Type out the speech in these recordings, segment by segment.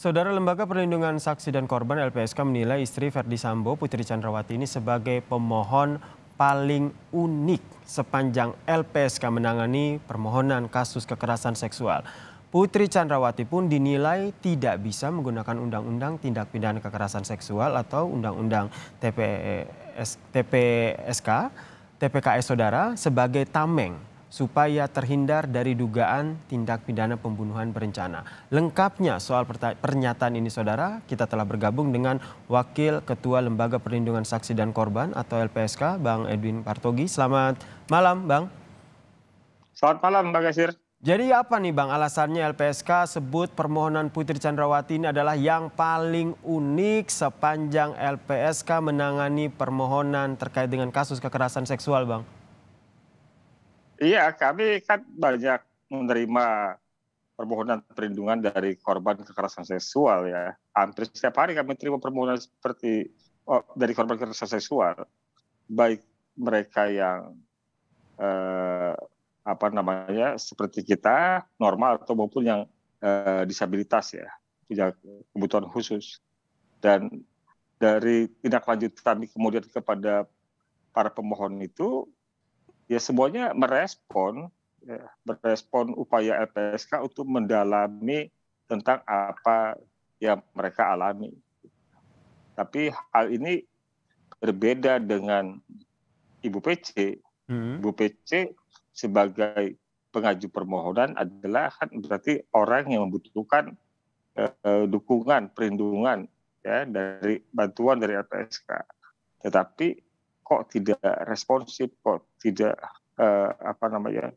Saudara Lembaga Perlindungan Saksi dan Korban LPSK menilai istri Ferdi Sambo Putri Chandrawati ini sebagai pemohon paling unik sepanjang LPSK menangani permohonan kasus kekerasan seksual. Putri Chandrawati pun dinilai tidak bisa menggunakan Undang-Undang Tindak Pidana Kekerasan Seksual atau Undang-Undang TPS, TPSK, TPKS Saudara sebagai tameng supaya terhindar dari dugaan tindak pidana pembunuhan berencana. Lengkapnya soal pernyataan ini saudara, kita telah bergabung dengan Wakil Ketua Lembaga Perlindungan Saksi dan Korban atau LPSK, Bang Edwin Partogi. Selamat malam, Bang. Selamat malam, Bang Gasir. Jadi apa nih Bang alasannya LPSK sebut permohonan Putri Chandrawati ini adalah yang paling unik sepanjang LPSK menangani permohonan terkait dengan kasus kekerasan seksual Bang? Iya, kami kan banyak menerima permohonan perlindungan dari korban kekerasan seksual ya. Hampir setiap hari kami terima permohonan seperti oh, dari korban kekerasan seksual, baik mereka yang eh, apa namanya seperti kita normal atau maupun yang eh, disabilitas ya punya kebutuhan khusus dan dari tindak lanjut kami kemudian kepada para pemohon itu ya semuanya merespon ya, merespon upaya LPSK untuk mendalami tentang apa yang mereka alami. Tapi hal ini berbeda dengan Ibu PC. Hmm. Ibu PC sebagai pengaju permohonan adalah kan berarti orang yang membutuhkan eh, dukungan, perlindungan ya dari bantuan dari LPSK. Tetapi kok tidak responsif, kok tidak eh, apa namanya,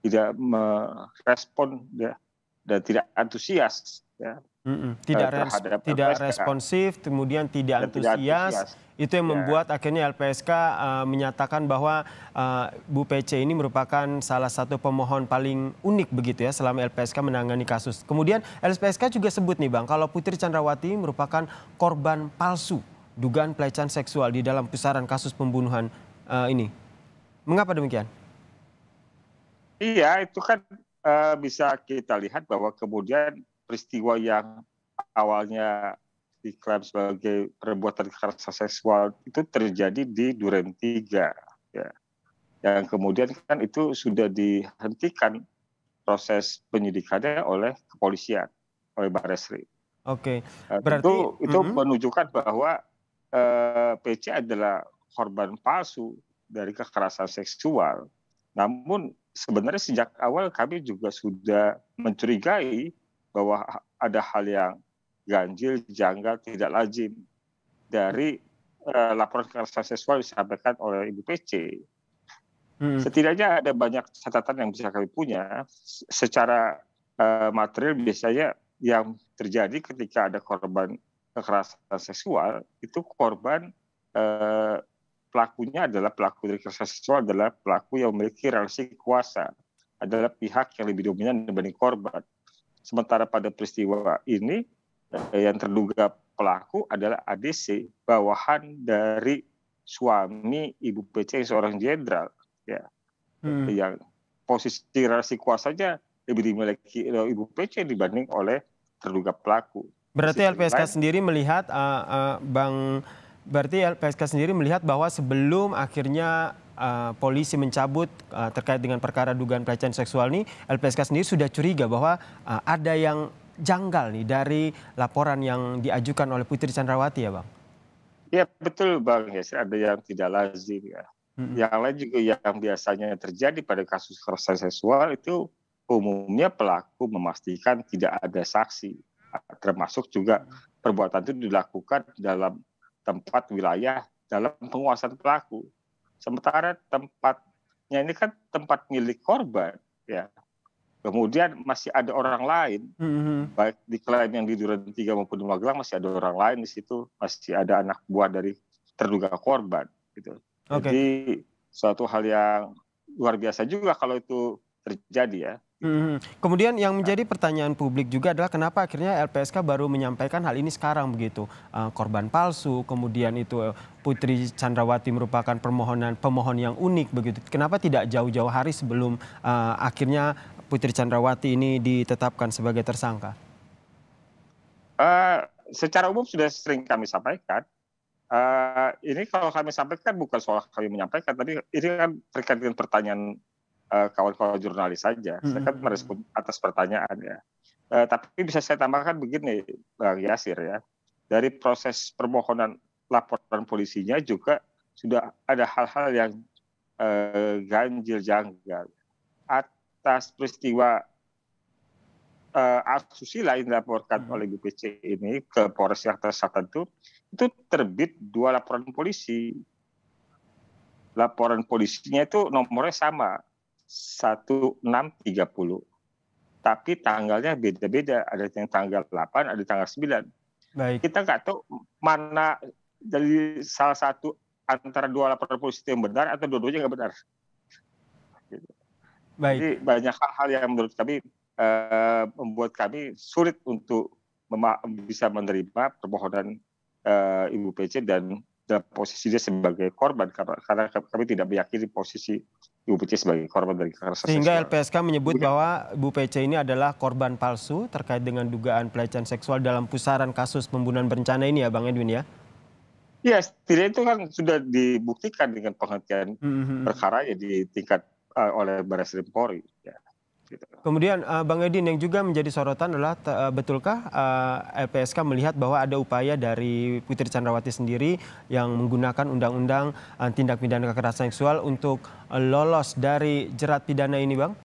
tidak merespon ya dan tidak antusias ya. Mm -mm. Tidak eh, res tidak responsif, kemudian tidak antusias. Tidak antusias. Itu yang ya. membuat akhirnya LPSK uh, eh, menyatakan bahwa uh, Bu PC ini merupakan salah satu pemohon paling unik begitu ya selama LPSK menangani kasus. Kemudian LPSK juga sebut nih Bang, kalau Putri Chandrawati merupakan korban palsu dugaan pelecehan seksual di dalam pusaran kasus pembunuhan uh, ini. Mengapa demikian? Iya, itu kan uh, bisa kita lihat bahwa kemudian peristiwa yang awalnya diklaim sebagai perbuatan kekerasan seksual itu terjadi di Duren 3 ya. Yang kemudian kan itu sudah dihentikan proses penyidikannya oleh kepolisian, oleh Barreskrim. Oke. Nah, berarti itu itu mm -hmm. menunjukkan bahwa eh, PC adalah korban palsu dari kekerasan seksual. Namun sebenarnya sejak awal kami juga sudah mencurigai bahwa ada hal yang ganjil, janggal, tidak lazim dari eh, laporan kekerasan seksual disampaikan oleh Ibu PC. Hmm. Setidaknya ada banyak catatan yang bisa kami punya secara eh, material biasanya yang terjadi ketika ada korban kekerasan seksual itu korban eh, pelakunya adalah pelaku dari kekerasan seksual adalah pelaku yang memiliki relasi kuasa adalah pihak yang lebih dominan dibanding korban. Sementara pada peristiwa ini eh, yang terduga pelaku adalah ADC bawahan dari suami ibu PC yang seorang jenderal ya hmm. yang posisi relasi kuasanya lebih dimiliki eh, ibu PC dibanding oleh terduga pelaku. Berarti LPSK lain. sendiri melihat uh, uh, Bang berarti LPSK sendiri melihat bahwa sebelum akhirnya uh, polisi mencabut uh, terkait dengan perkara dugaan pelecehan seksual ini, LPSK sendiri sudah curiga bahwa uh, ada yang janggal nih dari laporan yang diajukan oleh Putri Chandrawati ya, Bang. Ya betul Bang Ya, ada yang tidak lazim ya. hmm. Yang lain juga yang biasanya terjadi pada kasus kekerasan seksual itu umumnya pelaku memastikan tidak ada saksi termasuk juga perbuatan itu dilakukan dalam tempat wilayah dalam penguasaan pelaku. Sementara tempatnya ini kan tempat milik korban, ya. Kemudian masih ada orang lain, mm-hmm. baik di klien yang di Duren Tiga maupun di Magelang masih ada orang lain di situ, masih ada anak buah dari terduga korban, gitu. Okay. Jadi suatu hal yang luar biasa juga kalau itu terjadi ya. Gitu. Mhm. Kemudian yang nah. menjadi pertanyaan publik juga adalah kenapa akhirnya LPSK baru menyampaikan hal ini sekarang begitu eh, korban palsu, kemudian itu eh, Putri Chandrawati merupakan permohonan pemohon yang unik begitu. Kenapa tidak jauh-jauh hari sebelum uh, akhirnya Putri Chandrawati ini ditetapkan sebagai tersangka? Uh, secara umum sudah sering kami sampaikan uh, ini kalau kami sampaikan bukan soal kami menyampaikan, tapi ini kan terkait dengan pertanyaan kawan-kawan eh, uh, jurnalis saja. Hmm. Saya kan hmm. merespon atas pertanyaan ya. Uh, eh, tapi bisa saya tambahkan begini, Bang Yasir ya. Dari proses permohonan laporan polisinya juga sudah ada hal-hal yang uh, ganjil janggal. Atas peristiwa uh, asusila yang dilaporkan hmm. oleh BPC ini ke Polres Jakarta Selatan itu, itu terbit dua laporan polisi. Laporan polisinya itu nomornya sama, 1630. Tapi tanggalnya beda-beda, ada yang tanggal 8, ada tanggal 9. Baik. Kita nggak tahu mana dari salah satu antara dua laporan polisi yang benar atau dua-duanya nggak benar. Baik. Jadi banyak hal-hal yang menurut kami eh, membuat kami sulit untuk bisa menerima permohonan eh, Ibu PC dan dalam posisi dia sebagai korban karena kami tidak meyakini posisi Ibu PC sebagai korban dari kekerasan Sehingga seksual. LPSK menyebut Bukan. Iya. bahwa Bu PC ini adalah korban palsu terkait dengan dugaan pelecehan seksual dalam pusaran kasus pembunuhan berencana ini ya Bang Edwin ya? Ya, setidaknya itu kan sudah dibuktikan dengan penghentian mm -hmm. perkara ya di tingkat uh, oleh Baris Polri. Ya. Gitu. Kemudian uh, Bang Edin yang juga menjadi sorotan adalah uh, betulkah uh, eh, LPSK melihat bahwa ada upaya dari Putri Chandrawati sendiri yang menggunakan undang-undang uh, tindak pidana kekerasan seksual untuk uh, lolos dari jerat pidana ini, Bang?